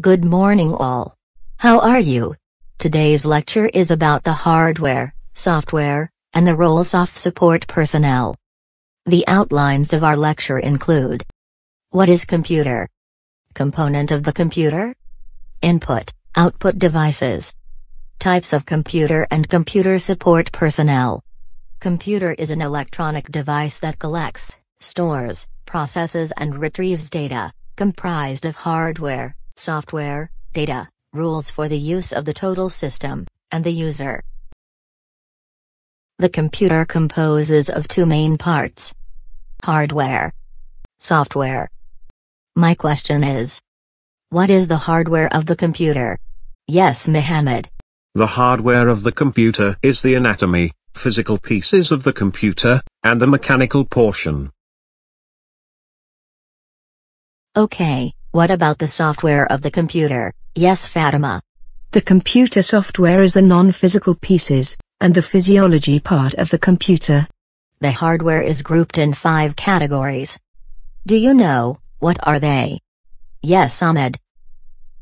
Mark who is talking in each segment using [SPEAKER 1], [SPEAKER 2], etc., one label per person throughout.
[SPEAKER 1] Good morning all. How are you? Today's lecture is about the hardware, software, and the roles of support personnel. The outlines of our lecture include What is computer? Component of the computer? Input, output devices. Types of computer and computer support personnel. Computer is an electronic device that collects, stores, processes and retrieves data, comprised of hardware, software, data, rules for the use of the total system, and the user. The computer composes of two main parts. Hardware. Software. My question is. What is the hardware of the computer? Yes Mohammed.
[SPEAKER 2] The hardware of the computer is the anatomy, physical pieces of the computer, and the mechanical portion.
[SPEAKER 1] Okay. What about the software of the computer? Yes, Fatima. The computer software is the non-physical pieces, and the physiology part of the computer. The hardware is grouped in five categories. Do you know, what are they? Yes, Ahmed.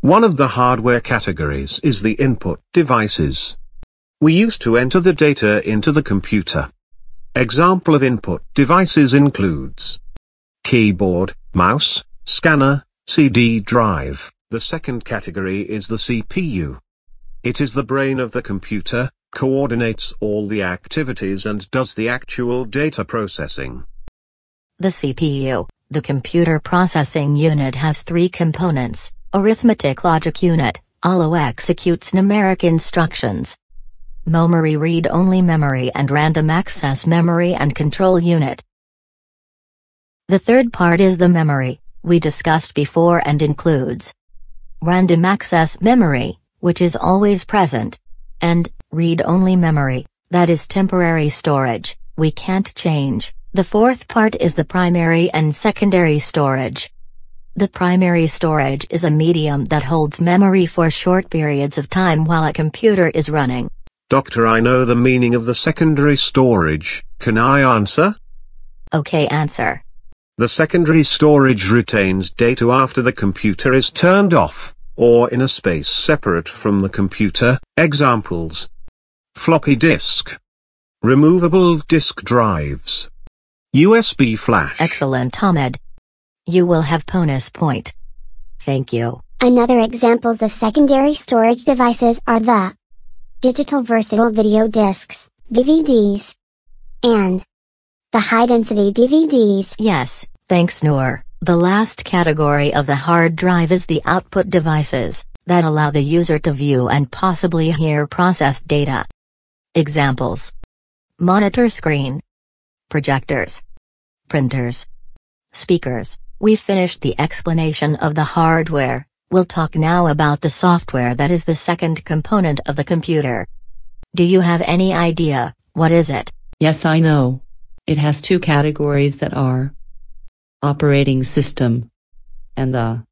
[SPEAKER 2] One of the hardware categories is the input devices. We used to enter the data into the computer. Example of input devices includes keyboard, mouse, scanner, CD drive, the second category is the CPU. It is the brain of the computer, coordinates all the activities and does the actual data processing.
[SPEAKER 1] The CPU, the computer processing unit has three components, arithmetic logic unit, ALO executes numeric instructions. Memory read-only memory and random access memory and control unit. The third part is the memory, we discussed before and includes random access memory, which is always present, and read-only memory, that is temporary storage, we can't change. The fourth part is the primary and secondary storage. The primary storage is a medium that holds memory for short periods of time while a computer is running.
[SPEAKER 2] Doctor I know the meaning of the secondary storage, can I answer? Okay answer. The secondary storage retains data after the computer is turned off, or in a space separate from the computer, examples. Floppy disk. Removable disk drives. USB flash.
[SPEAKER 1] Excellent Ahmed. You will have bonus point. Thank you. Another
[SPEAKER 2] examples of secondary storage devices are the digital versatile video discs, DVDs, and the high density DVDs.
[SPEAKER 1] Yes, thanks Noor. The last category of the hard drive is the output devices that allow the user to view and possibly hear processed data. Examples Monitor screen, projectors, printers, speakers. We finished the explanation of the hardware, we'll talk now about the software that is the second component of the computer. Do you have any idea, what is it? Yes, I know. It has two categories that are operating system and the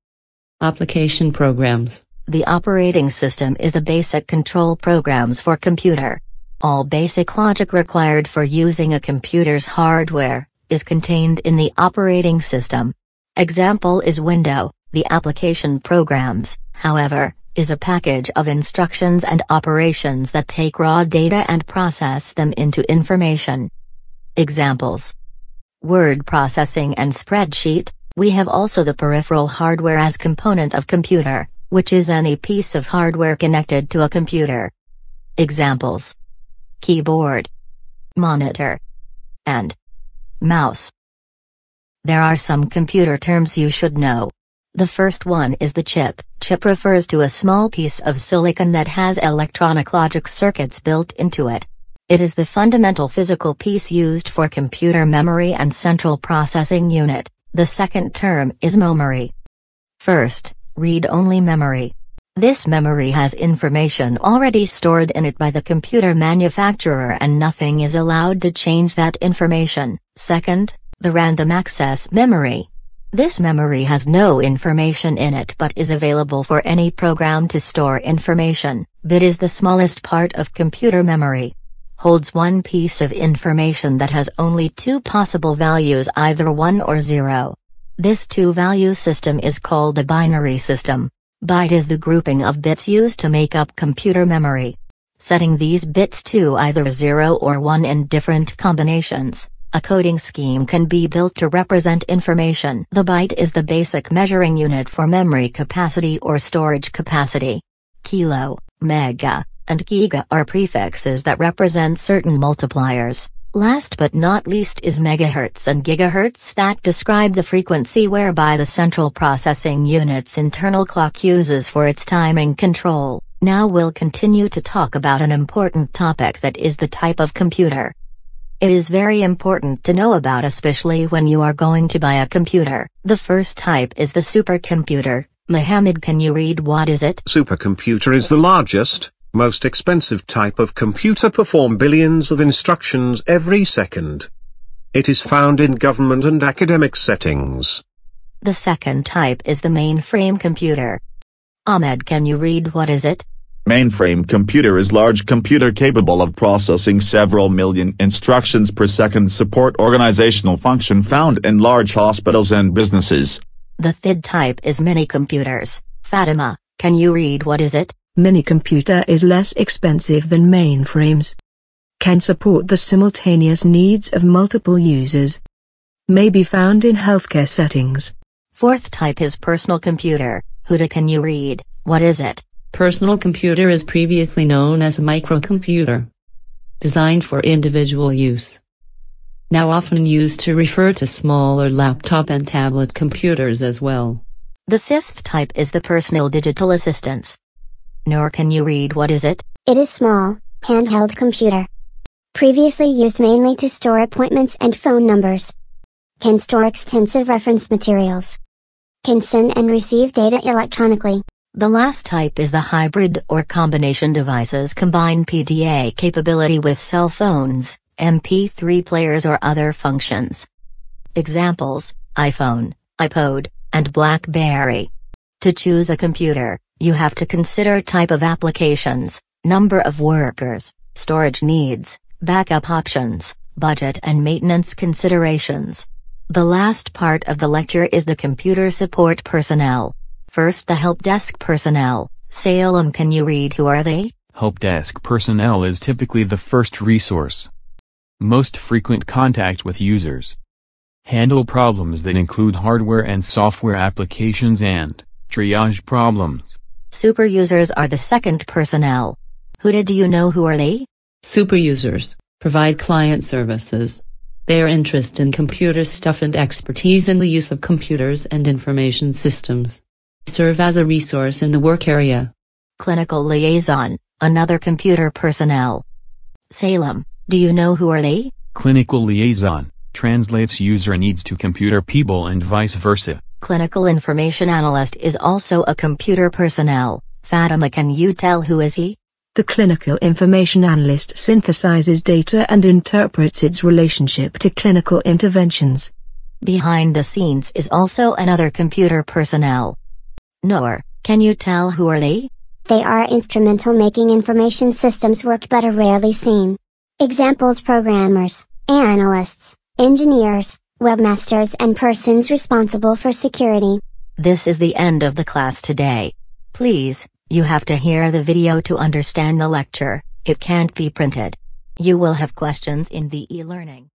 [SPEAKER 1] application programs. The operating system is the basic control programs for computer. All basic logic required for using a computer's hardware is contained in the operating system. Example is window, the application programs, however, is a package of instructions and operations that take raw data and process them into information. Examples Word processing and spreadsheet, we have also the peripheral hardware as component of computer, which is any piece of hardware connected to a computer. Examples Keyboard, Monitor, and Mouse. There are some computer terms you should know. The first one is the chip. Chip refers to a small piece of silicon that has electronic logic circuits built into it. It is the fundamental physical piece used for computer memory and central processing unit. The second term is memory. First, read-only memory. This memory has information already stored in it by the computer manufacturer and nothing is allowed to change that information. Second, the random access memory. This memory has no information in it but is available for any program to store information. Bit is the smallest part of computer memory holds one piece of information that has only two possible values either 1 or 0. This two-value system is called a binary system. Byte is the grouping of bits used to make up computer memory. Setting these bits to either 0 or 1 in different combinations, a coding scheme can be built to represent information. The byte is the basic measuring unit for memory capacity or storage capacity. Kilo, mega, and giga are prefixes that represent certain multipliers. Last but not least is megahertz and gigahertz that describe the frequency whereby the central processing unit's internal clock uses for its timing control. Now we'll continue to talk about an important topic that is the type of computer. It is very important to know about especially when you are going to buy a computer. The first type is the supercomputer. Mohammed can you read what is it?
[SPEAKER 2] Supercomputer is the largest, most expensive type of computer perform billions of instructions every second. It is found in government and academic settings.
[SPEAKER 1] The second type is the mainframe computer. Ahmed can you read what is it?
[SPEAKER 2] Mainframe computer is large computer capable of processing several million instructions per second support organizational function found in large hospitals and businesses.
[SPEAKER 1] The third type is mini computers. Fatima, can you read what is it? Mini computer is less expensive than mainframes. Can support the simultaneous needs of multiple users. May be found in healthcare settings. Fourth type is personal computer. Huda can you read, what is it? Personal computer is previously known as a microcomputer. Designed for individual use. Now often used to refer to smaller laptop and tablet computers as well. The fifth type is the personal digital assistants nor can you read what is it?
[SPEAKER 2] It is small, handheld computer. Previously used mainly to store appointments and phone numbers. Can store extensive reference materials. Can send and receive data electronically.
[SPEAKER 1] The last type is the hybrid or combination devices combine PDA capability with cell phones, MP3 players or other functions. Examples, iPhone, iPod, and BlackBerry. To choose a computer, you have to consider type of applications, number of workers, storage needs, backup options, budget and maintenance considerations. The last part of the lecture is the computer support personnel. First the help desk personnel. Salem can you read who are they?
[SPEAKER 2] Help desk personnel is typically the first resource. Most frequent contact with users. Handle problems that include hardware and software applications and triage problems.
[SPEAKER 1] Super users are the second personnel. Who did you know who are they? Super users provide client services. Their interest in computer stuff and expertise in the use of computers and information systems serve as a resource in the work area. Clinical liaison, another computer personnel. Salem, do you know who are they?
[SPEAKER 2] Clinical liaison translates user needs to computer people and vice versa.
[SPEAKER 1] Clinical Information Analyst is also a computer personnel. Fatima can you tell who is he? The clinical information analyst synthesizes data and interprets its relationship to clinical interventions. Behind the scenes is also another computer personnel. Noor, can you tell who are they?
[SPEAKER 2] They are instrumental making information systems work but are rarely seen. Examples programmers, analysts, engineers, webmasters and persons responsible for security.
[SPEAKER 1] This is the end of the class today. Please, you have to hear the video to understand the lecture, it can't be printed. You will have questions in the e-learning.